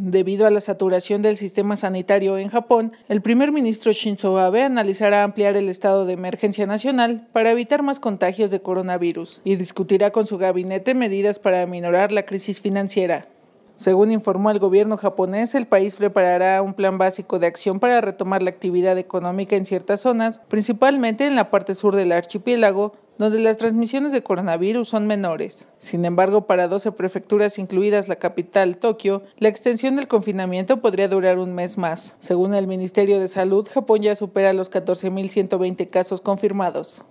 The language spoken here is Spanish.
Debido a la saturación del sistema sanitario en Japón, el primer ministro Shinzo Abe analizará ampliar el estado de emergencia nacional para evitar más contagios de coronavirus y discutirá con su gabinete medidas para aminorar la crisis financiera. Según informó el gobierno japonés, el país preparará un plan básico de acción para retomar la actividad económica en ciertas zonas, principalmente en la parte sur del archipiélago, donde las transmisiones de coronavirus son menores. Sin embargo, para 12 prefecturas, incluidas la capital, Tokio, la extensión del confinamiento podría durar un mes más. Según el Ministerio de Salud, Japón ya supera los 14.120 casos confirmados.